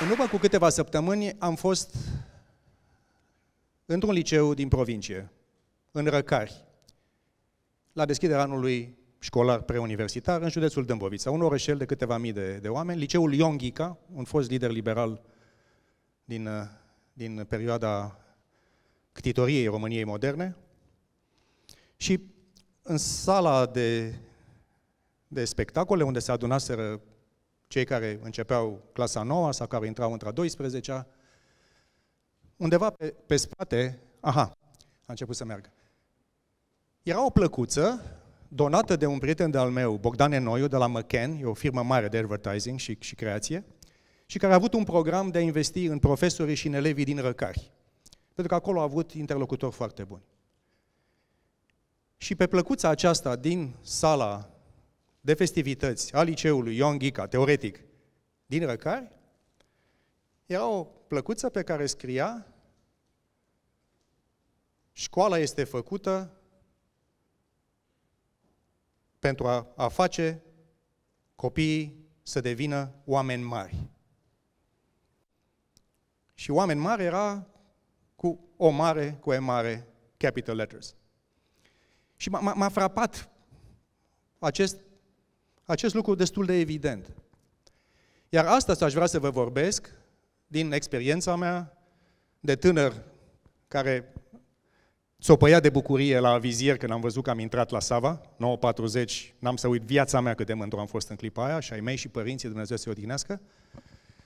În urmă cu câteva săptămâni am fost într-un liceu din provincie, în Răcari, la deschiderea anului școlar preuniversitar în județul Dâmbovița, un orășel de câteva mii de, de oameni, liceul Ionghica, un fost lider liberal din, din perioada ctitoriei României moderne, și în sala de, de spectacole, unde se adunaseră cei care începeau clasa 9 sau care intrau între 12 undeva pe, pe spate, aha, a început să meargă. Era o plăcuță donată de un prieten de-al meu, Bogdan Enoiu, de la McCann, e o firmă mare de advertising și, și creație, și care a avut un program de a investi în profesorii și în elevii din Răcari. Pentru că acolo a avut interlocutori foarte buni. Și pe plăcuța aceasta din sala de festivități a liceului Ion Ghica, teoretic, din Răcari, era o plăcuță pe care scria școala este făcută pentru a, a face copiii să devină oameni mari. Și oameni mari era cu o mare, cu e mare, capital letters. Și m-a frapat acest acest lucru destul de evident. Iar asta aș vrea să vă vorbesc din experiența mea de tânăr care țopăia de bucurie la vizier când am văzut că am intrat la Sava, 9.40, n-am să uit viața mea cât de mândru am fost în clipa aia și ai mei și părinții, Dumnezeu să-i odihnească.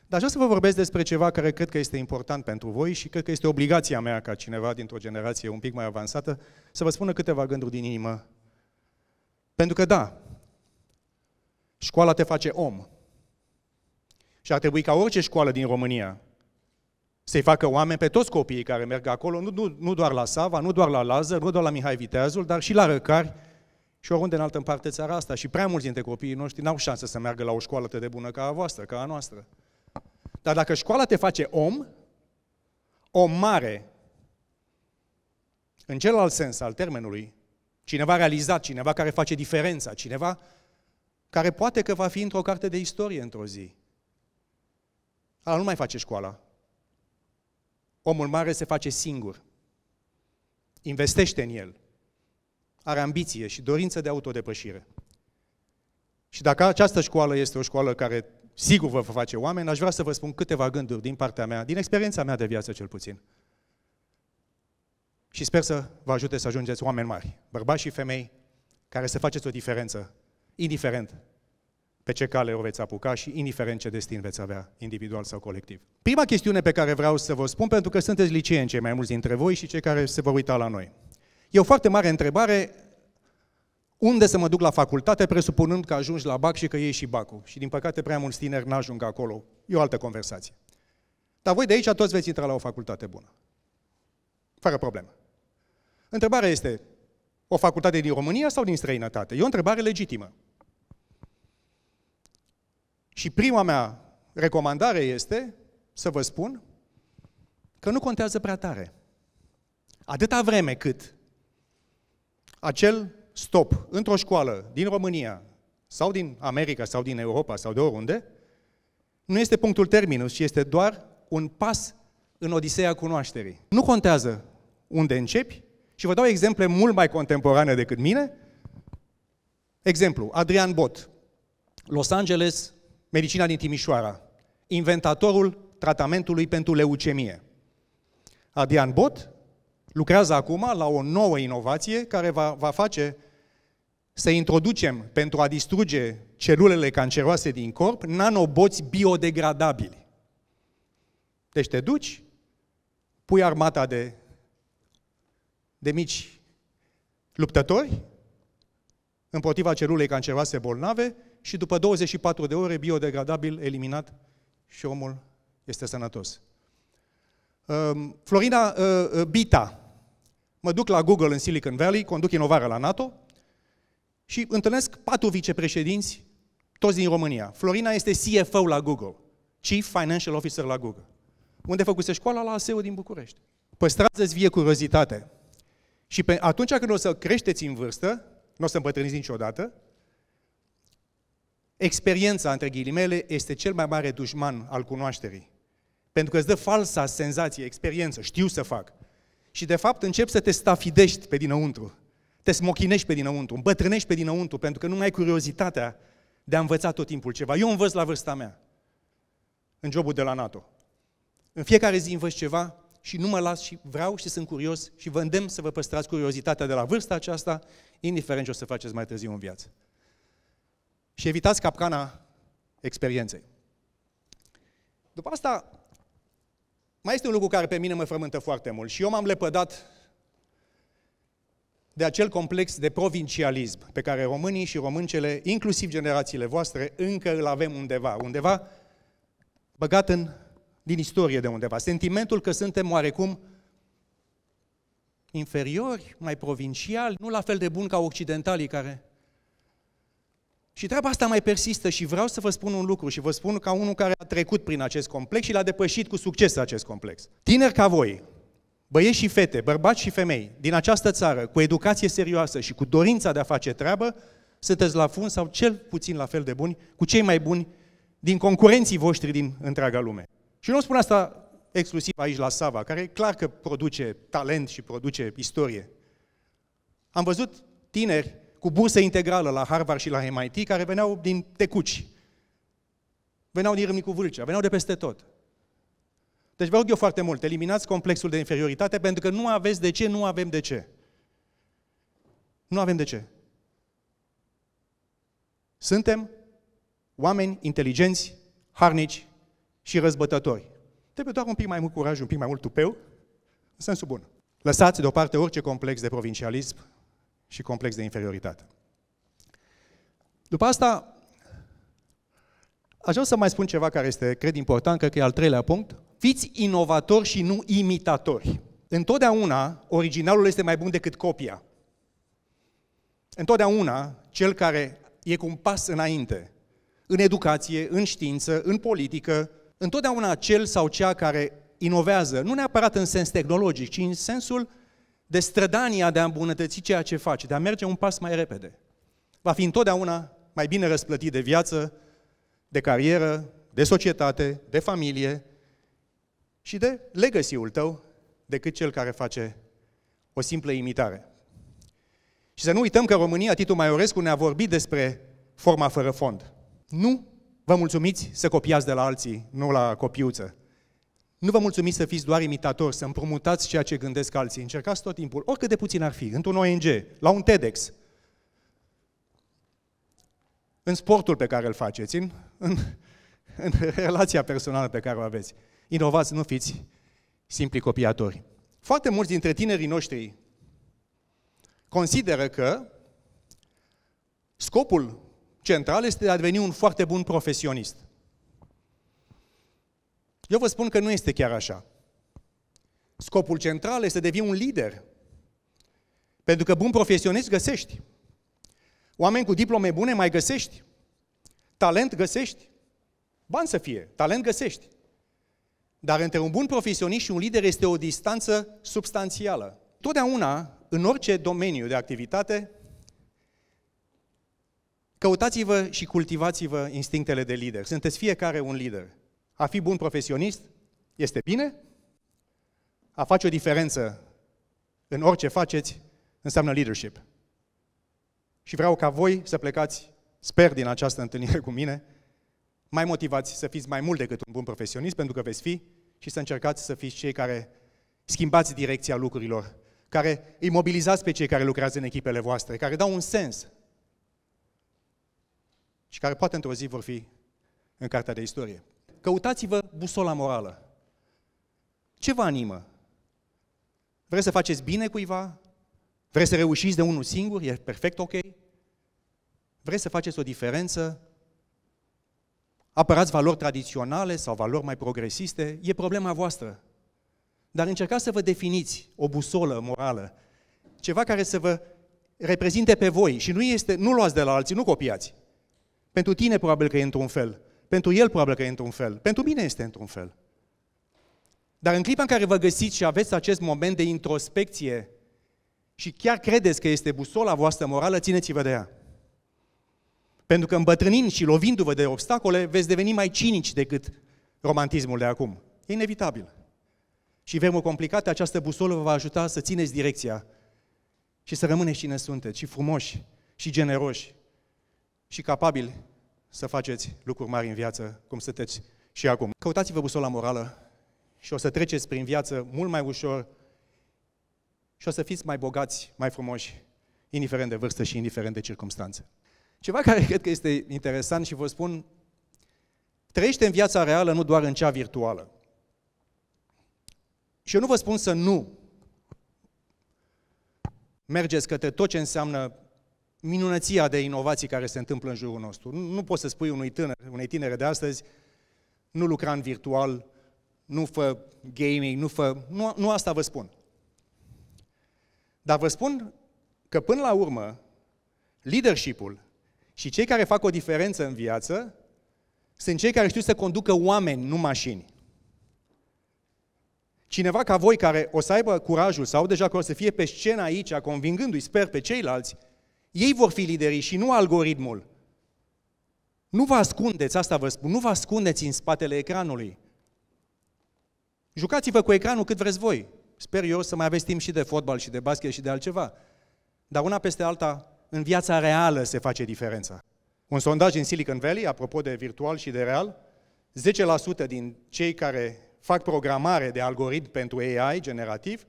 Dar aș vrea să vă vorbesc despre ceva care cred că este important pentru voi și cred că este obligația mea ca cineva dintr-o generație un pic mai avansată să vă spună câteva gânduri din inimă. Pentru că da, Școala te face om. Și ar trebui ca orice școală din România să-i facă oameni pe toți copiii care merg acolo, nu, nu, nu doar la Sava, nu doar la Lază, nu doar la Mihai Viteazul, dar și la Răcari și oriunde în altă parte țara asta. Și prea mulți dintre copiii noștri n-au șansă să meargă la o școală atât de bună ca a voastră, ca a noastră. Dar dacă școala te face om, om mare, în celălalt sens al termenului, cineva realizat, cineva care face diferența, cineva care poate că va fi într-o carte de istorie într-o zi. Ala nu mai face școala. Omul mare se face singur. Investește în el. Are ambiție și dorință de autodepășire. Și dacă această școală este o școală care sigur vă face oameni, aș vrea să vă spun câteva gânduri din partea mea, din experiența mea de viață cel puțin. Și sper să vă ajute să ajungeți oameni mari, bărbați și femei, care să faceți o diferență indiferent pe ce cale o veți apuca și indiferent ce destin veți avea, individual sau colectiv. Prima chestiune pe care vreau să vă spun, pentru că sunteți liceeni cei mai mulți dintre voi și cei care se vor uita la noi. E o foarte mare întrebare unde să mă duc la facultate, presupunând că ajungi la BAC și că iei și BAC-ul. Și din păcate prea mulți tineri n-ajung acolo. E o altă conversație. Dar voi de aici toți veți intra la o facultate bună. Fără problemă. Întrebarea este, o facultate din România sau din străinătate? E o întrebare legitimă. Și prima mea recomandare este să vă spun că nu contează prea tare. Atâta vreme cât acel stop într-o școală din România sau din America sau din Europa sau de oriunde, nu este punctul terminus, ci este doar un pas în Odiseea cunoașterii. Nu contează unde începi și vă dau exemple mult mai contemporane decât mine. Exemplu, Adrian Bot, Los Angeles, medicina din Timișoara, inventatorul tratamentului pentru leucemie. Adrian Bot lucrează acum la o nouă inovație care va, va face să introducem pentru a distruge celulele canceroase din corp nanoboți biodegradabili. Deci te duci, pui armata de, de mici luptători împotriva celulei canceroase bolnave și după 24 de ore biodegradabil, eliminat și omul este sănătos. Um, Florina uh, uh, Bita, mă duc la Google în Silicon Valley, conduc inovarea la NATO și întâlnesc patru vicepreședinți, toți din România. Florina este CFO la Google, Chief Financial Officer la Google. Unde făcuse școala? La ASEU din București. Păstrați-ți vie curiozitate. Și pe, atunci când o să creșteți în vârstă, nu o să îmbătrâniți niciodată, Experiența, între ghilimele, este cel mai mare dușman al cunoașterii. Pentru că îți dă falsa senzație, experiență, știu să fac. Și de fapt începi să te stafidești pe dinăuntru, te smochinești pe dinăuntru, îmbătrânești pe dinăuntru, pentru că nu mai ai curiozitatea de a învăța tot timpul ceva. Eu învăț la vârsta mea, în jobul de la NATO. În fiecare zi învăț ceva și nu mă las și vreau și sunt curios și vă îndemn să vă păstrați curiozitatea de la vârsta aceasta, indiferent ce o să faceți mai târziu în viață și evitați capcana experienței. După asta, mai este un lucru care pe mine mă frământă foarte mult și eu m-am lepădat de acel complex de provincialism pe care românii și româncele, inclusiv generațiile voastre, încă îl avem undeva, undeva băgat în, din istorie de undeva. Sentimentul că suntem oarecum inferiori, mai provinciali, nu la fel de bun ca occidentalii care și treaba asta mai persistă și vreau să vă spun un lucru și vă spun ca unul care a trecut prin acest complex și l-a depășit cu succes acest complex. Tineri ca voi, băieți și fete, bărbați și femei din această țară, cu educație serioasă și cu dorința de a face treabă, sunteți la fund sau cel puțin la fel de buni cu cei mai buni din concurenții voștri din întreaga lume. Și nu spun asta exclusiv aici la Sava, care e clar că produce talent și produce istorie. Am văzut tineri cu bursă integrală la Harvard și la MIT, care veneau din Tecuci. Veneau din Râmnicu Vâlcea, veneau de peste tot. Deci vă rog eu foarte mult, eliminați complexul de inferioritate pentru că nu aveți de ce, nu avem de ce. Nu avem de ce. Suntem oameni inteligenți, harnici și răzbătători. Trebuie doar un pic mai mult curaj, un pic mai mult tupeu, în sensul bun. Lăsați deoparte orice complex de provincialism, și complex de inferioritate. După asta, aș vrea să mai spun ceva care este, cred, important, cred că e al treilea punct. Fiți inovatori și nu imitatori. Întotdeauna, originalul este mai bun decât copia. Întotdeauna, cel care e cu un pas înainte, în educație, în știință, în politică, întotdeauna cel sau cea care inovează, nu neapărat în sens tehnologic, ci în sensul de strădania de a îmbunătăți ceea ce face, de a merge un pas mai repede. Va fi întotdeauna mai bine răsplătit de viață, de carieră, de societate, de familie și de legacy tău decât cel care face o simplă imitare. Și să nu uităm că România, Titu Maiorescu ne-a vorbit despre forma fără fond. Nu vă mulțumiți să copiați de la alții, nu la copiuță. Nu vă mulțumiți să fiți doar imitatori, să împrumutați ceea ce gândesc alții. Încercați tot timpul, oricât de puțin ar fi, într-un ONG, la un TEDx, în sportul pe care îl faceți, în, în, în relația personală pe care o aveți. Inovați, nu fiți simpli copiatori. Foarte mulți dintre tinerii noștri consideră că scopul central este de a deveni un foarte bun profesionist. Eu vă spun că nu este chiar așa. Scopul central este să devii un lider. Pentru că bun profesionist găsești. Oameni cu diplome bune mai găsești. Talent găsești. Bani să fie, talent găsești. Dar între un bun profesionist și un lider este o distanță substanțială. Totdeauna, în orice domeniu de activitate, căutați-vă și cultivați-vă instinctele de lider. Sunteți fiecare un lider. A fi bun profesionist este bine, a face o diferență în orice faceți înseamnă leadership. Și vreau ca voi să plecați, sper din această întâlnire cu mine, mai motivați să fiți mai mult decât un bun profesionist, pentru că veți fi, și să încercați să fiți cei care schimbați direcția lucrurilor, care îi mobilizați pe cei care lucrează în echipele voastre, care dau un sens și care poate într-o zi vor fi în cartea de istorie. Căutați-vă busola morală. Ce vă animă? Vreți să faceți bine cuiva? Vreți să reușiți de unul singur? E perfect ok? Vreți să faceți o diferență? Apărați valori tradiționale sau valori mai progresiste? E problema voastră. Dar încercați să vă definiți o busolă morală, ceva care să vă reprezinte pe voi și nu, este, nu luați de la alții, nu copiați. Pentru tine probabil că e într-un fel, pentru el probabil că e într-un fel. Pentru mine este într-un fel. Dar în clipa în care vă găsiți și aveți acest moment de introspecție și chiar credeți că este busola voastră morală, țineți-vă de ea. Pentru că îmbătrânind și lovindu-vă de obstacole, veți deveni mai cinici decât romantismul de acum. E inevitabil. Și vremuri complicate, această busolă vă va ajuta să țineți direcția și să rămâneți cine sunteți, și frumoși, și generoși, și capabili să faceți lucruri mari în viață, cum sunteți și acum. Căutați-vă busola morală și o să treceți prin viață mult mai ușor și o să fiți mai bogați, mai frumoși, indiferent de vârstă și indiferent de circunstanțe. Ceva care cred că este interesant și vă spun, trăiește în viața reală, nu doar în cea virtuală. Și eu nu vă spun să nu mergeți către tot ce înseamnă minunăția de inovații care se întâmplă în jurul nostru. Nu, nu poți să spui unui tânăr, unei tinere de astăzi, nu lucra în virtual, nu fă gaming, nu fă... Nu, nu asta vă spun. Dar vă spun că până la urmă, leadershipul și cei care fac o diferență în viață sunt cei care știu să conducă oameni, nu mașini. Cineva ca voi care o să aibă curajul sau deja că o să fie pe scenă aici, convingându-i, sper, pe ceilalți, ei vor fi liderii și nu algoritmul. Nu vă ascundeți, asta vă spun, nu vă ascundeți în spatele ecranului. Jucați-vă cu ecranul cât vreți voi. Sper eu să mai aveți timp și de fotbal, și de basket, și de altceva. Dar una peste alta, în viața reală se face diferența. Un sondaj în Silicon Valley, apropo de virtual și de real, 10% din cei care fac programare de algoritm pentru AI generativ,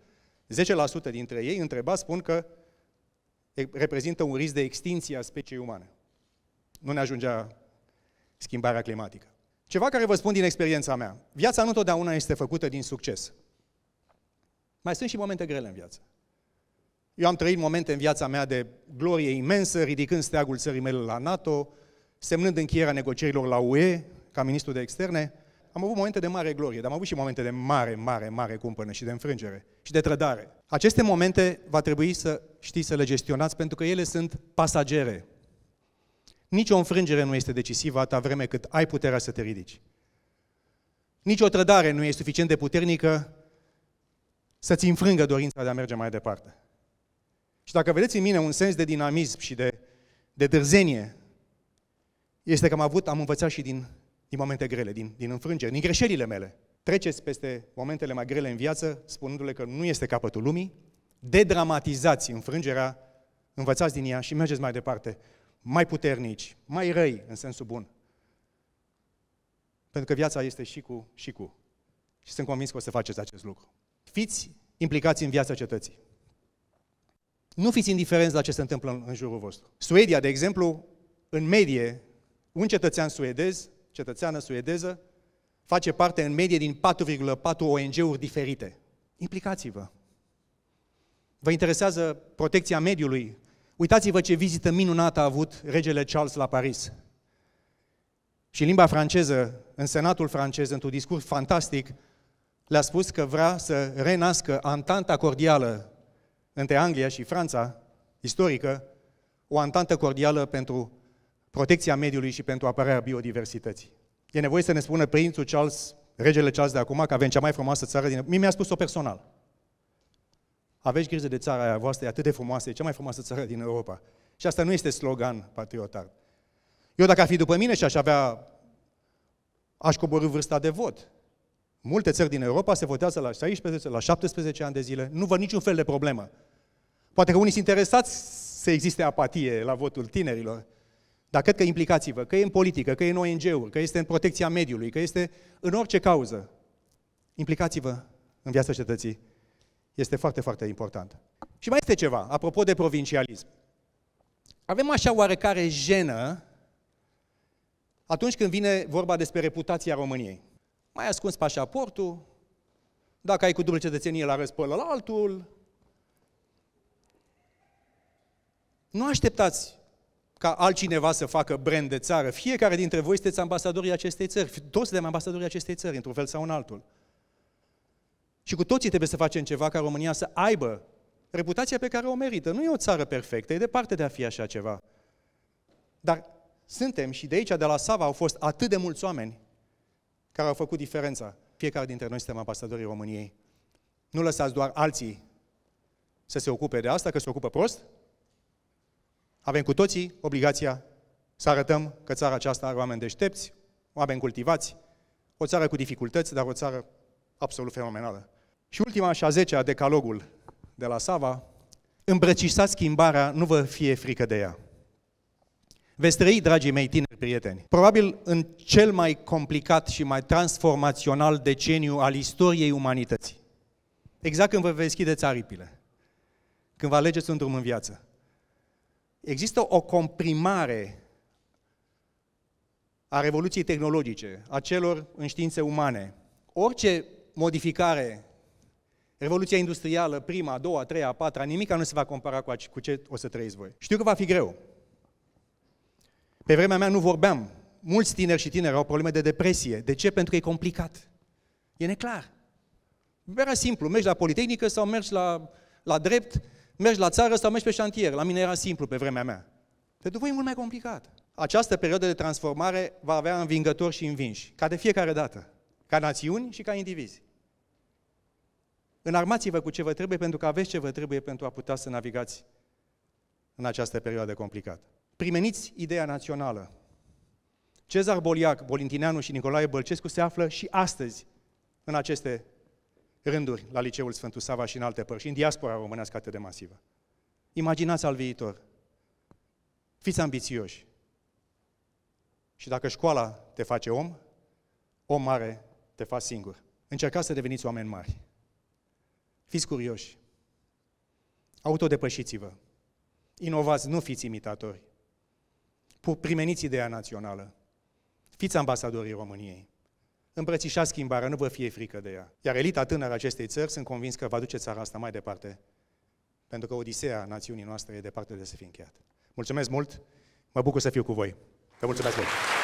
10% dintre ei întreba spun că reprezintă un risc de extinție a speciei umane. Nu ne ajungea schimbarea climatică. Ceva care vă spun din experiența mea. Viața nu totdeauna este făcută din succes. Mai sunt și momente grele în viață. Eu am trăit momente în viața mea de glorie imensă, ridicând steagul țării mele la NATO, semnând încheierea negocierilor la UE, ca ministru de externe, am avut momente de mare glorie, dar am avut și momente de mare, mare, mare cumpănă și de înfrângere și de trădare. Aceste momente va trebui să știți să le gestionați pentru că ele sunt pasagere. Nici o înfrângere nu este decisivă atâta vreme cât ai puterea să te ridici. Nici o trădare nu e suficient de puternică să-ți înfrângă dorința de a merge mai departe. Și dacă vedeți în mine un sens de dinamism și de, de dârzenie, este că am avut, am învățat și din din momente grele, din, din înfrângeri, din greșelile mele. Treceți peste momentele mai grele în viață, spunându-le că nu este capătul lumii, dedramatizați înfrângerea, învățați din ea și mergeți mai departe, mai puternici, mai răi în sensul bun. Pentru că viața este și cu și cu. Și sunt convins că o să faceți acest lucru. Fiți implicați în viața cetății. Nu fiți indiferenți la ce se întâmplă în jurul vostru. Suedia, de exemplu, în medie, un cetățean suedez cetățeană suedeză, face parte în medie din 4,4 ONG-uri diferite. Implicați-vă! Vă interesează protecția mediului? Uitați-vă ce vizită minunată a avut regele Charles la Paris. Și limba franceză, în Senatul francez, într-un discurs fantastic, le-a spus că vrea să renască antanta cordială între Anglia și Franța, istorică, o antantă cordială pentru protecția mediului și pentru apărarea biodiversității. E nevoie să ne spună prințul Charles, regele Charles de acum, că avem cea mai frumoasă țară din... Mie mi-a spus-o personal. Aveți grijă de țara aia voastră, e atât de frumoasă, e cea mai frumoasă țară din Europa. Și asta nu este slogan patriotar. Eu dacă ar fi după mine și aș avea, aș coborî vârsta de vot. Multe țări din Europa se votează la 16, la 17 ani de zile, nu văd niciun fel de problemă. Poate că unii sunt interesați să existe apatie la votul tinerilor, dar cred că implicați-vă, că e în politică, că e în ONG-uri, că este în protecția mediului, că este în orice cauză. Implicați-vă în viața cetății. Este foarte, foarte important. Și mai este ceva, apropo de provincialism. Avem așa oarecare jenă atunci când vine vorba despre reputația României. Mai ascuns pașaportul, dacă ai cu dublă cetățenie la arăți la altul. Nu așteptați ca altcineva să facă brand de țară. Fiecare dintre voi sunteți ambasadorii acestei țări. Toți suntem ambasadorii acestei țări, într-un fel sau în altul. Și cu toții trebuie să facem ceva ca România să aibă reputația pe care o merită. Nu e o țară perfectă, e departe de a fi așa ceva. Dar suntem și de aici, de la Sava, au fost atât de mulți oameni care au făcut diferența. Fiecare dintre noi suntem ambasadorii României. Nu lăsați doar alții să se ocupe de asta, că se ocupă prost, avem cu toții obligația să arătăm că țara aceasta are oameni deștepți, oameni cultivați, o țară cu dificultăți, dar o țară absolut fenomenală. Și ultima și a zecea, decalogul de la Sava, îmbrăcișați schimbarea, nu vă fie frică de ea. Veți trăi, dragii mei tineri prieteni, probabil în cel mai complicat și mai transformațional deceniu al istoriei umanității. Exact când vă veți schide aripile, când vă alegeți un drum în viață, Există o comprimare a revoluției tehnologice, a celor în științe umane. Orice modificare, revoluția industrială, prima, a doua, a treia, a patra, nimica nu se va compara cu ce o să trăiți voi. Știu că va fi greu. Pe vremea mea nu vorbeam. Mulți tineri și tineri au probleme de depresie. De ce? Pentru că e complicat. E neclar. Era simplu, mergi la Politehnică sau mergi la, la drept, Mergi la țară sau mergi pe șantier. La mine era simplu pe vremea mea. Pentru voi e mult mai complicat. Această perioadă de transformare va avea învingători și învinși, ca de fiecare dată, ca națiuni și ca indivizi. Înarmați-vă cu ce vă trebuie pentru că aveți ce vă trebuie pentru a putea să navigați în această perioadă complicată. Primeniți ideea națională. Cezar Boliac, Bolintineanu și Nicolae Bălcescu se află și astăzi în aceste rânduri la Liceul Sfântul Sava și în alte părți, și în diaspora românească atât de masivă. Imaginați al viitor. Fiți ambițioși. Și dacă școala te face om, om mare te faci singur. Încercați să deveniți oameni mari. Fiți curioși. Autodepășiți-vă. Inovați, nu fiți imitatori. Primeniți ideea națională. Fiți ambasadorii României îmbrățișați schimbarea, nu vă fie frică de ea. Iar elita tânără acestei țări sunt convins că va duce țara asta mai departe, pentru că odiseea națiunii noastre e departe de să fie încheiată. Mulțumesc mult, mă bucur să fiu cu voi. Vă mulțumesc mult!